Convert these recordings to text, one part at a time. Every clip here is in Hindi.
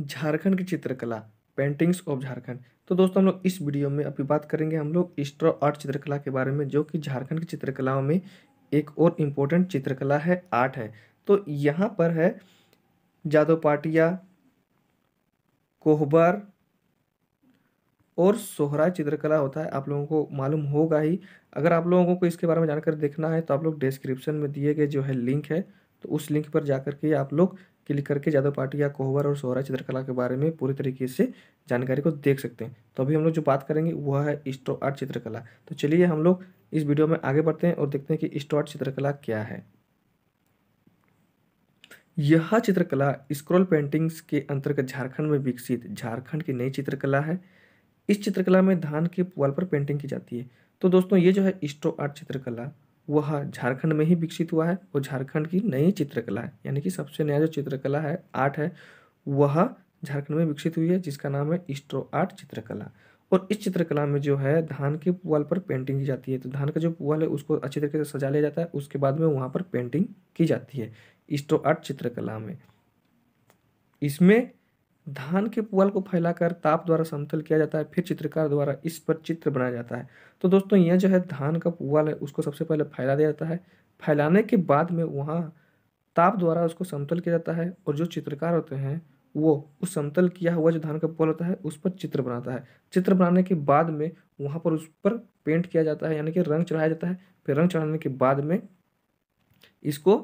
झारखंड की चित्रकला पेंटिंग्स ऑफ झारखंड तो दोस्तों हम लोग इस वीडियो में अभी बात करेंगे हम लोग स्ट्रॉ आर्ट चित्रकला के बारे में जो कि झारखंड की चित्रकलाओं में एक और इम्पोर्टेंट चित्रकला है आर्ट है तो यहाँ पर है जादव पाटिया कोहबर और सोहरा चित्रकला होता है आप लोगों को मालूम होगा ही अगर आप लोगों को इसके बारे में जानकर देखना है तो आप लोग डिस्क्रिप्शन में दिए गए जो है लिंक है तो उस लिंक पर जा के आप लोग क्लिक करके जादव पाटिया या कोहबर और सोहरा चित्रकला के बारे में पूरी तरीके से जानकारी को देख सकते हैं तो अभी हम लोग जो बात करेंगे वह है स्टो आर्ट चित्रकला तो चलिए हम लोग इस वीडियो में आगे बढ़ते हैं और देखते हैं कि स्टो आर्ट चित्रकला क्या है यह चित्रकला स्क्रॉल पेंटिंग्स के अंतर्गत झारखंड में विकसित झारखंड की नई चित्रकला है इस चित्रकला में धान के पुआल पर पेंटिंग की जाती है तो दोस्तों ये जो है स्टो आर्ट चित्रकला वह झारखंड में ही विकसित हुआ है और झारखंड की नई चित्रकला है यानी कि सबसे नया जो चित्रकला है आर्ट है वह झारखंड में विकसित हुई है जिसका नाम है स्ट्रो आर्ट चित्रकला और इस चित्रकला में जो है धान के पुआल पर पेंटिंग की जाती है तो धान का जो पुआल है उसको अच्छी तरीके से सजा लिया जाता है उसके बाद में वहाँ पर पेंटिंग की जाती है स्ट्रो आर्ट चित्रकला में इसमें धान के पुआल को फैलाकर ताप द्वारा समतल किया जाता है फिर चित्रकार द्वारा इस पर चित्र बनाया जाता है तो दोस्तों यह जो है धान का पुआल है उसको सबसे पहले फैला दिया जाता है फैलाने के बाद में वहाँ ताप द्वारा उसको समतल किया जाता है और जो चित्रकार होते हैं वो उस समतल किया हुआ जो धान का पुआल होता है उस पर चित्र बनाता है चित्र बनाने के बाद में वहाँ पर उस पर पेंट किया जाता है यानी कि रंग चढ़ाया जाता है फिर रंग चढ़ाने के बाद में इसको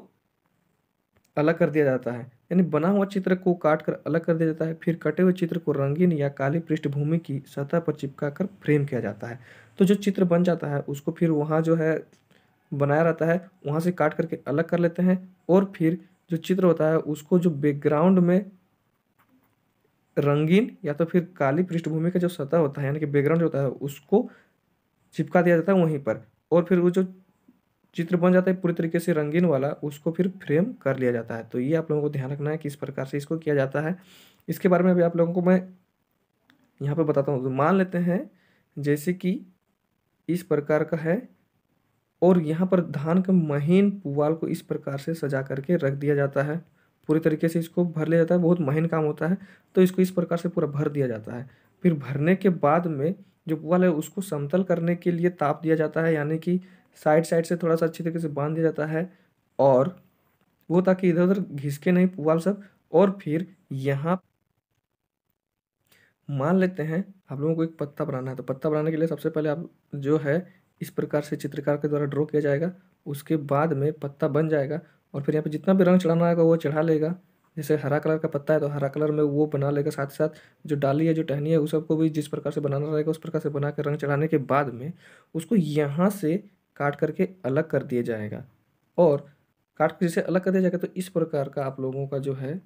अलग कर दिया जाता है यानी बना हुआ चित्र को काट कर अलग कर दिया जाता है फिर कटे हुए चित्र को रंगीन या काली पृष्ठभूमि की सतह पर चिपका कर फ्रेम किया जाता है तो जो चित्र बन जाता है उसको फिर वहाँ जो है बनाया रहता है वहाँ से काट करके अलग कर लेते हैं और फिर जो चित्र होता है उसको जो बैकग्राउंड में रंगीन या तो फिर काली पृष्ठभूमि का जो सतह होता है यानी कि बैकग्राउंड जो होता है उसको चिपका दिया जाता है वहीं पर और फिर वो जो चित्र बन जाता है पूरी तरीके से रंगीन वाला उसको फिर फ्रेम कर लिया जाता है तो ये आप लोगों को ध्यान रखना है कि इस प्रकार से इसको किया जाता है इसके बारे में अभी आप लोगों को मैं यहाँ पर बताता हूँ तो मान लेते हैं जैसे कि इस प्रकार का है और यहाँ पर धान के महीन पुआल को इस प्रकार से सजा करके रख दिया जाता है पूरी तरीके से इसको भर लिया जाता है बहुत महीन काम होता है तो इसको इस प्रकार से पूरा भर दिया जाता है फिर भरने के बाद में जो पुआल है उसको समतल करने के लिए ताप दिया जाता है यानी कि साइड साइड से थोड़ा सा अच्छी तरीके से बांध दिया जाता है और वो ताकि इधर उधर घिसके नहीं पुआल सब और फिर यहाँ मान लेते हैं आप लोगों को एक पत्ता बनाना है तो पत्ता बनाने के लिए सबसे पहले आप जो है इस प्रकार से चित्रकार के द्वारा ड्रॉ किया जाएगा उसके बाद में पत्ता बन जाएगा और फिर यहाँ पे जितना भी रंग चढ़ाना आएगा वो चढ़ा लेगा जैसे हरा कलर का पत्ता है तो हरा कलर में वो बना लेगा साथ ही साथ जो डाली है जो टहनी है उस सबको भी जिस प्रकार से बनाना रहेगा उस प्रकार से बना कर रंग चढ़ाने के बाद में उसको यहाँ से काट करके अलग कर दिया जाएगा और काट कर जैसे अलग कर दिया जाएगा तो इस प्रकार का आप लोगों का जो है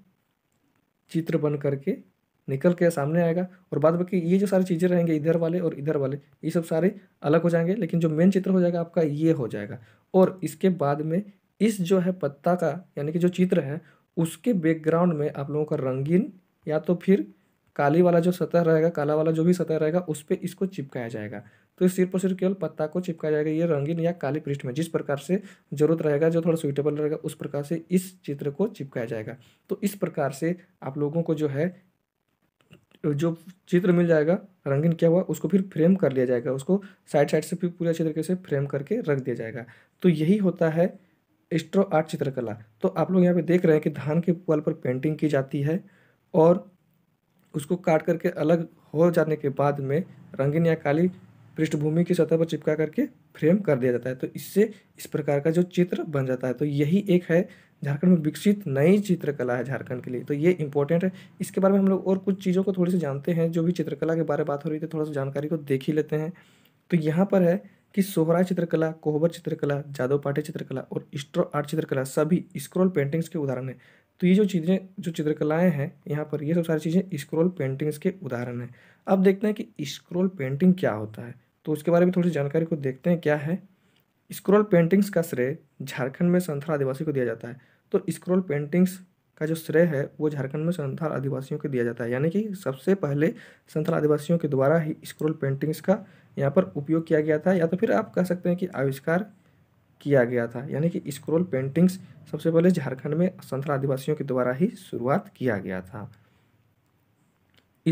चित्र बन करके निकल के सामने आएगा और बाद बाकी ये जो सारी चीज़ें रहेंगे इधर वाले और इधर वाले ये सब सारे अलग हो जाएंगे लेकिन जो मेन चित्र हो जाएगा आपका ये हो जाएगा और इसके बाद में इस जो है पत्ता का यानी कि जो चित्र है उसके बैकग्राउंड में आप लोगों का रंगीन या तो फिर काली वाला जो सतह रहेगा काला वाला जो भी सतह रहेगा उस पर इसको चिपकाया जाएगा तो सिर्फ और सिर्फ केवल पत्ता को चिपकाया जाएगा ये रंगीन या काली पृष्ठ में जिस प्रकार से जरूरत रहेगा जो थोड़ा सुइटेबल रहेगा उस प्रकार से इस चित्र को चिपकाया जाएगा तो इस प्रकार से आप लोगों को जो है जो चित्र मिल जाएगा रंगीन क्या हुआ उसको फिर फ्रेम कर लिया जाएगा उसको साइड साइड से फिर पूरा अच्छी तरीके से फ्रेम करके रख दिया जाएगा तो यही होता है एस्ट्रो आर्ट चित्रकला तो आप लोग यहाँ पे देख रहे हैं कि धान के पुआल पर पेंटिंग की जाती है और उसको काट करके अलग हो जाने के बाद में रंगीन या काली पृष्ठभूमि की सतह पर चिपका करके फ्रेम कर दिया जाता है तो इससे इस प्रकार का जो चित्र बन जाता है तो यही एक है झारखंड में विकसित नई चित्रकला है झारखंड के लिए तो ये इम्पोर्टेंट है इसके बारे में हम लोग और कुछ चीज़ों को थोड़ी सी जानते हैं जो भी चित्रकला के बारे में बात हो रही थी थोड़ा सा जानकारी को देख ही लेते हैं तो यहाँ पर है कि सोहरा चित्रकला कोहबर चित्रकला जादव पाटे चित्रकला और स्ट्रो आर्ट चित्रकला सभी स्क्रॉल पेंटिंग्स के उदाहरण हैं तो ये जो चीज़ें जो चित्रकलाएं हैं यहाँ पर ये सब सारी चीज़ें स्क्रॉल पेंटिंग्स के उदाहरण हैं अब देखते हैं कि स्क्रॉल पेंटिंग क्या होता है तो उसके बारे में थोड़ी सी जानकारी को देखते हैं क्या है स्क्रॉल पेंटिंग्स का श्रेय झारखंड में संथाल आदिवासी को दिया जाता है तो स्क्रॉल पेंटिंग्स का जो श्रेय है वो झारखंड में संथाल आदिवासियों को दिया जाता है यानी कि सबसे पहले संथाल आदिवासियों के द्वारा ही स्क्रॉल पेंटिंग्स का यहाँ पर उपयोग किया गया था या तो फिर आप कह सकते हैं कि आविष्कार किया गया था यानी कि स्क्रोल पेंटिंग्स सबसे पहले झारखंड में संतरा आदिवासियों के द्वारा ही शुरुआत किया गया था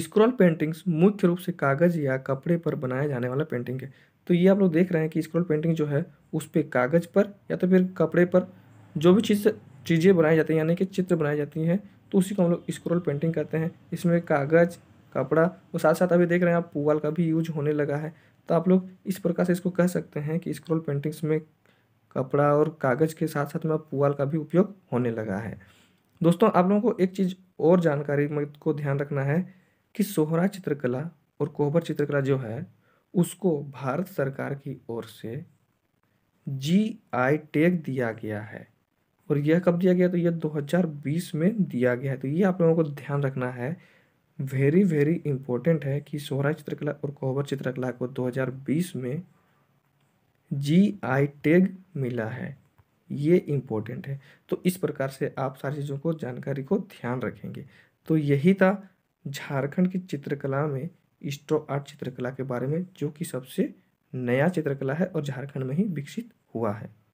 स्क्रोल पेंटिंग्स मुख्य रूप से कागज़ या कपड़े पर बनाया जाने वाला पेंटिंग है तो ये आप लोग देख रहे हैं कि स्क्रोल पेंटिंग जो है उस पर कागज़ पर या तो फिर कपड़े पर जो भी चीज़ चीज़ें बनाई जाती हैं यानी कि चित्र बनाई जाती हैं तो उसी को हम लोग स्क्रोल पेंटिंग कहते हैं इसमें कागज़ कपड़ा और साथ साथ अभी देख रहे हैं आप पुआल का भी यूज होने लगा है तो आप लोग इस प्रकार से इसको कह सकते हैं कि स्क्रोल पेंटिंग्स में कपड़ा और कागज़ के साथ साथ में पुआल का भी उपयोग होने लगा है दोस्तों आप लोगों को एक चीज़ और जानकारी को ध्यान रखना है कि सोहरा चित्रकला और कोहबर चित्रकला जो है उसको भारत सरकार की ओर से जी आई टेक दिया गया है और यह कब दिया गया तो यह 2020 में दिया गया है तो ये आप लोगों को ध्यान रखना है वेरी वेरी इम्पोर्टेंट है कि सोहरा चित्रकला और कोहबर चित्रकला को 2020 में जी आई टैग मिला है ये इम्पोर्टेंट है तो इस प्रकार से आप सारी चीज़ों को जानकारी को ध्यान रखेंगे तो यही था झारखंड की चित्रकला में स्ट्रो आर्ट चित्रकला के बारे में जो कि सबसे नया चित्रकला है और झारखंड में ही विकसित हुआ है